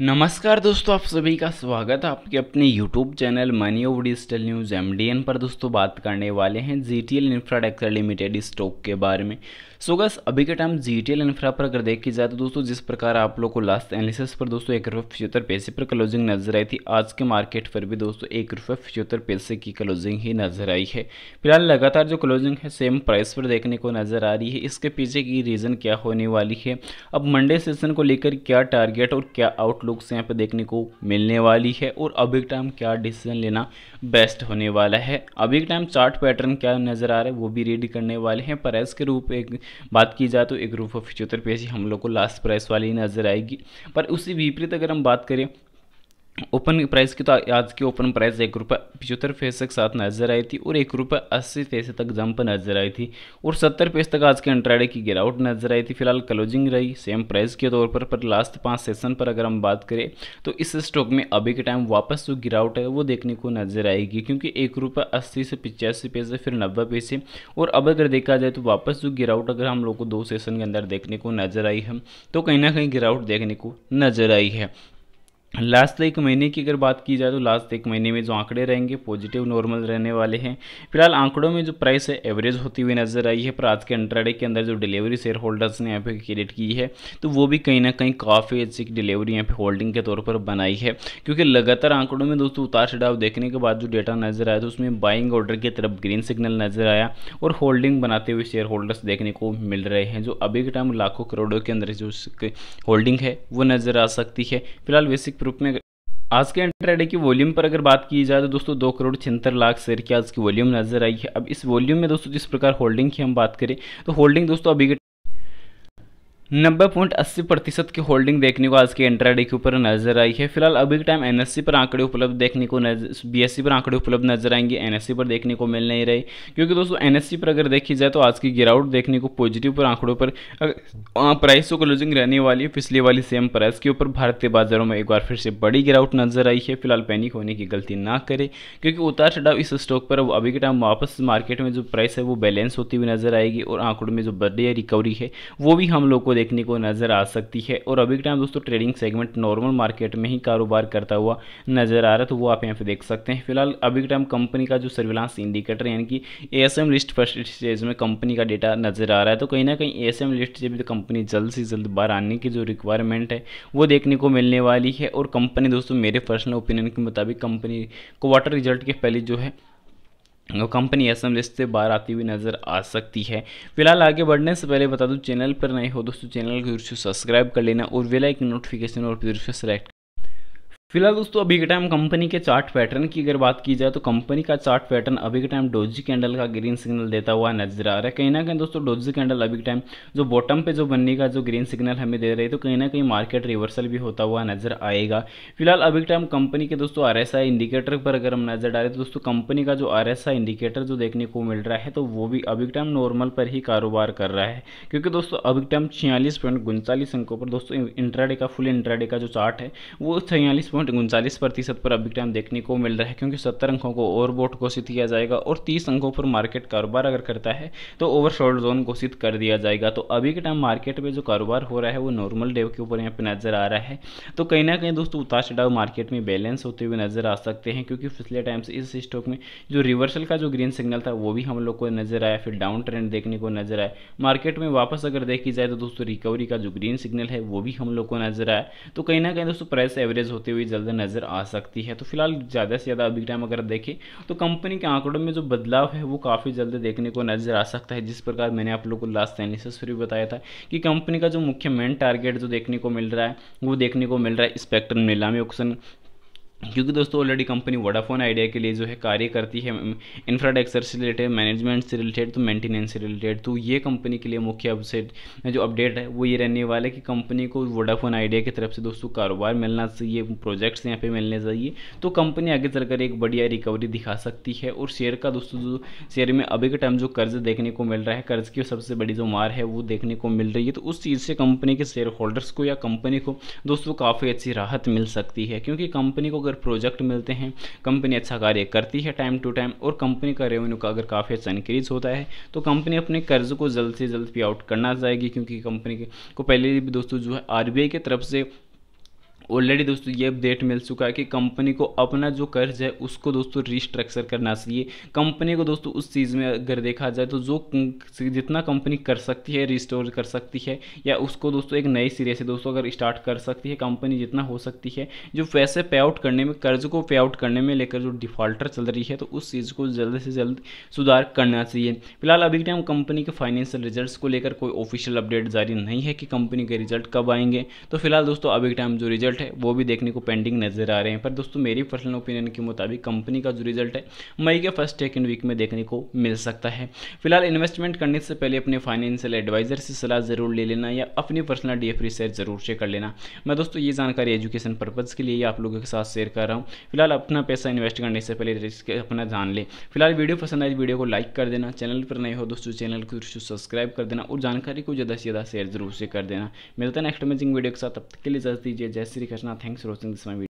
नमस्कार दोस्तों आप सभी का स्वागत है आपके अपने YouTube channel money over digital news एम पर दोस्तों बात करने वाले हैं G T L infrastructure limited stock के बारे में सो गस अभी के time G T L infra पर अगर देखी जाए तो दोस्तों जिस प्रकार आप लोग को लास्ट एनालिसिस पर दोस्तों एक रुपये फ्यूचर पैसे पर क्लोजिंग नजर आई थी आज के मार्केट पर भी दोस्तों एक रुपये फ्यूचर पैसे की क्लोजिंग ही नजर आई है फिलहाल लगातार जो क्लोजिंग है सेम प्राइस पर देखने को नजर आ रही है इसके पीछे की रीज़न क्या होने वाली है अब मंडे सेशन को लेकर क्या टारगेट और क्या आउटलुक्स यहाँ पर देखने को मिलने वाली है और अभी के टाइम क्या डिसीजन लेना बेस्ट होने वाला है अभी के टाइम चार्ट पैटर्न क्या नज़र आ रहा है वो भी रीड करने वाले हैं प्राइस के रूप एक बात की जाए तो एक ऑफ पचहत्तर पैसे हम लोग को लास्ट प्राइस वाली नज़र आएगी पर उसी विपरीत अगर हम बात करें ओपन प्राइस की तो आज की ओपन प्राइस एक रुपये पचहत्तर पैसे के साथ नजर आई थी और एक रुपये अस्सी पैसे तक जंप नजर आई थी और सत्तर पैसे तक आज के अंट्राइडे की गिरावट नजर आई थी फिलहाल क्लोजिंग रही सेम प्राइस के तौर पर पर लास्ट पाँच सेशन पर अगर हम बात करें तो इस स्टॉक में अभी के टाइम वापस जो गिरावट है वो देखने को नजर आएगी क्योंकि एक रुपये अस्सी से पिचासी पैसे फिर नब्बे पैसे और अब अगर देखा जाए तो वापस जो गिरावट अगर हम लोग को दो सेशन के अंदर देखने को नजर आई है तो कहीं ना कहीं गिरावट देखने को नजर आई है लास्ट एक महीने की अगर बात की जाए तो लास्ट एक महीने में जो आंकड़े रहेंगे पॉजिटिव नॉर्मल रहने वाले हैं फिलहाल आंकड़ों में जो प्राइस है एवरेज होती हुई नजर आई है पर आज के अंतरडे के अंदर जो डिलीवरी शेयर होल्डर्स ने यहाँ पे क्रिएट की है तो वो भी कहीं ना कहीं काफ़ी अच्छी डिलीवरी यहाँ पे होल्डिंग के तौर पर बनाई है क्योंकि लगातार आंकड़ों में दोस्तों उतार चढ़ाव देखने के बाद जो डेटा नजर आया तो उसमें बाइंग ऑर्डर की तरफ ग्रीन सिग्नल नजर आया और होल्डिंग बनाते हुए शेयर होल्डर्स देखने को मिल रहे हैं जो अभी के टाइम लाखों करोड़ों के अंदर जो होल्डिंग है वो नजर आ सकती है फिलहाल बेसिक रूप में आज के इंटरडे की वॉल्यूम पर अगर बात की जाए तो दोस्तों दो करोड़ छिहत्तर लाख शेयर की आज की वॉल्यूम नजर आई है अब इस वॉल्यूम में दोस्तों जिस प्रकार होल्डिंग की हम बात करें तो होल्डिंग दोस्तों अभी के नब्बे पॉइंट अस्सी प्रतिशत की होल्डिंग देखने को आज के एंड्राइड के ऊपर नजर आई है फिलहाल अभी के टाइम एनएससी पर आंकड़े उपलब्ध देखने को नजर बीएससी पर आंकड़े उपलब्ध नजर आएंगे एनएससी पर देखने को मिल नहीं रहे क्योंकि दोस्तों एनएससी पर अगर देखी जाए तो आज की गिरावट देखने को पॉजिटिव पर आंकड़ों पर प्राइस को क्लोजिंग रहने वाली है पिछली वाली सेम प्राइस के ऊपर भारतीय बाजारों में एक बार फिर से बड़ी गिरावट नजर आई है फिलहाल पैनिक होने की गलती ना करे क्योंकि उतार चढ़ाव इस स्टॉक पर अभी के टाइम वापस मार्केट में जो प्राइस है वो बैलेंस होती हुई नजर आएगी और आंकड़ों में जो बड़ी रिकवरी है वो भी हम लोग को देखने को नज़र आ सकती है और अभी के टाइम दोस्तों ट्रेडिंग सेगमेंट नॉर्मल मार्केट में ही कारोबार करता हुआ नज़र आ रहा है तो वो आप यहाँ पे देख सकते हैं फिलहाल अभी के टाइम कंपनी का जो सर्विलांस इंडिकेटर यानी कि ए लिस्ट फर्स्ट स्टेज में कंपनी का डेटा नज़र आ रहा है तो कहीं ना कहीं ए लिस्ट से भी तो कंपनी जल्द से जल्द बाहर आने की जो रिक्वायरमेंट है वो देखने को मिलने वाली है और कंपनी दोस्तों मेरे पर्सनल ओपिनियन के मुताबिक कंपनी क्वार्टर रिजल्ट के पहले जो है कंपनी असम लिस्ट से बाहर आती हुई नज़र आ सकती है फिलहाल आगे बढ़ने से पहले बता दूं चैनल पर नए हो दोस्तों चैनल को जरूर सब्सक्राइब कर लेना और वेल एक नोटिफिकेशन और जरूर सेलेक्ट फिलहाल दोस्तों अभी के टाइम कंपनी के चार्ट पैटर्न की अगर बात की जाए तो कंपनी का चार्ट पैटर्न अभी के टाइम डोजी कैंडल का ग्रीन सिग्नल देता हुआ नजर आ रहा है कहीं ना कहीं दोस्तों डोजी कैंडल अभी के टाइम जो बॉटम पे जो बनने का जो ग्रीन सिग्नल हमें दे रही है तो कहीं ना कहीं मार्केट रिवर्सल भी होता हुआ नजर आएगा फिलहाल अभी के टाइम कंपनी के दोस्तों आर इंडिकेटर पर अगर हम नजर डालें तो दोस्तों कंपनी का जो आर इंडिकेटर जो देखने को मिल रहा है तो वो भी अभी के टाइम नॉर्मल पर ही कारोबार कर रहा है क्योंकि दोस्तों अभी के टाइम छियालीस पॉइंट उनचालीस अंकों पर दोस्तों इंट्राडे का फुल इंट्राडे का जो चार्ट है वो छियालीस पॉइंट उनचालीस प्रतिशत पर अभी टाइम देखने को मिल रहा है क्योंकि सत्तर अंकों को ओवरबोट घोषित किया जाएगा और तीस अंकों पर मार्केट कारोबार अगर करता है तो ओवरशॉर्ट जोन घोषित कर दिया जाएगा तो अभी के टाइम मार्केट में जो कारोबार हो रहा है वो नॉर्मल डेव के ऊपर यहाँ पर नजर आ रहा है तो कहीं ना कहीं दोस्तों उतार चढ़ाव मार्केट में बैलेंस होते हुए नजर आ सकते हैं क्योंकि पिछले टाइम से इस स्टॉक में जो रिवर्सल का जो ग्रीन सिग्नल था वो भी हम लोग को नजर आया फिर डाउन ट्रेंड देखने को नजर आया मार्केट में वापस अगर देखी जाए तो दोस्तों रिकवरी का जो ग्रीन सिग्नल है वो भी हम लोग को नजर आया तो कहीं ना कहीं दोस्तों प्राइस एवरेज होते हुए भी जल्द नज़र आ सकती है तो फिलहाल ज़्यादा से ज़्यादा अभी टाइम अगर देखें तो कंपनी के आंकड़ों में जो बदलाव है वो काफ़ी जल्द देखने को नज़र आ सकता है जिस प्रकार मैंने आप लोगों को लास्ट एनालिसिस पर भी बताया था कि कंपनी का जो मुख्य मेन टारगेट जो देखने को मिल रहा है वो देखने को मिल रहा है स्पेक्ट्रम नीलामी ऑप्शन क्योंकि दोस्तों ऑलरेडी कंपनी वोडाफोन आइडिया के लिए जो है कार्य करती है इंफ्राटेक्चर से रिलेटेड मैनेजमेंट से रिलेटेड तो मेंटेनेंस से रिलेटेड तो ये कंपनी के लिए मुख्य अपसेट जो अपडेट है वो ये रहने वाला है कि कंपनी को वोडाफोन आइडिया की तरफ से दोस्तों कारोबार मिलना चाहिए प्रोजेक्ट्स यहाँ पर मिलने चाहिए तो कंपनी आगे चलकर एक बढ़िया रिकवरी दिखा सकती है और शेयर का दोस्तों जो शेयर में अभी के टाइम जो कर्ज देखने को मिल रहा है कर्ज की सबसे बड़ी जो मार है वो देखने को मिल रही है तो उस चीज़ से कंपनी के शेयर होल्डर्स को या कंपनी को दोस्तों काफ़ी अच्छी राहत मिल सकती है क्योंकि कंपनी को अगर प्रोजेक्ट मिलते हैं कंपनी अच्छा कार्य करती है टाइम टू टाइम और कंपनी का रेवेन्यू का अगर काफ़ी अच्छा इंक्रीज होता है तो कंपनी अपने कर्ज को जल्द से जल्द पे आउट करना चाहेगी क्योंकि कंपनी को पहले भी दोस्तों जो है आर की तरफ से ऑलरेडी दोस्तों ये अपडेट मिल चुका है कि कंपनी को अपना जो कर्ज है उसको दोस्तों रिस्ट्रक्चर करना चाहिए कंपनी को दोस्तों उस चीज़ में अगर देखा जाए तो जो जितना कंपनी कर सकती है रिस्टोर कर सकती है या उसको दोस्तों एक नए सिरे से दोस्तों अगर स्टार्ट कर सकती है कंपनी जितना हो सकती है जो पैसे पे आउट करने में कर्ज को पे आउट करने में लेकर जो डिफ़ॉल्टर चल रही है तो उस चीज़ को जल्द से जल्द सुधार करना चाहिए फिलहाल अभी टाइम कंपनी के फाइनेंशियल रिजल्ट को लेकर कोई ऑफिशियल अपडेट जारी नहीं है कि कंपनी के रिजल्ट कब आएंगे तो फिलहाल दोस्तों अभी टाइम जो रिजल्ट रिजल्ट है वो भी देखने को पेंडिंग नज़र आ रहे हैं पर दोस्तों मेरी पर्सनल ओपिनियन के मुताबिक कंपनी का जो रिजल्ट है मई के फर्स्ट सेकेंड वीक में देखने को मिल सकता है फिलहाल इन्वेस्टमेंट करने से पहले अपने फाइनेंशियल एडवाइजर से सलाह ज़रूर ले लेना या अपनी पर्सनल डी रिसर्च ज़रूर चेक कर लेना मैं दोस्तों ये जानकारी एजुकेशन पर्पज़ के लिए आप लोगों के साथ शेयर कर रहा हूँ फिलहाल अपना पैसा इन्वेस्ट करने से पहले रिस्क अपना जान ले फिलहाल वीडियो पसंद आई तो वीडियो को लाइक कर देना चैनल पर नहीं हो दोस्तों चैनल को सब्सक्राइब कर देना और जानकारी को ज़्यादा से ज़्यादा शेयर जरूर से कर देना मिलता है नेक्स्ट अमेजिंग वीडियो के साथ अब तक के लिए जल्द दीजिए जय Shri Sri Krishna. Thanks for watching this my video.